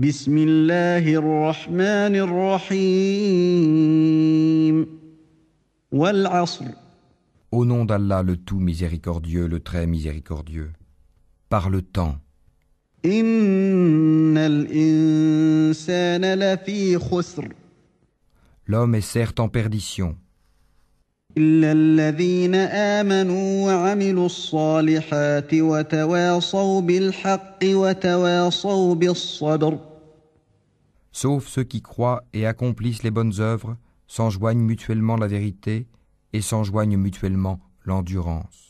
Au nom d'Allah le tout miséricordieux, le très miséricordieux, par le temps. L'homme est certes en perdition. Sauf ceux qui croient et accomplissent les bonnes œuvres, s'enjoignent mutuellement la vérité et s'enjoignent mutuellement l'endurance.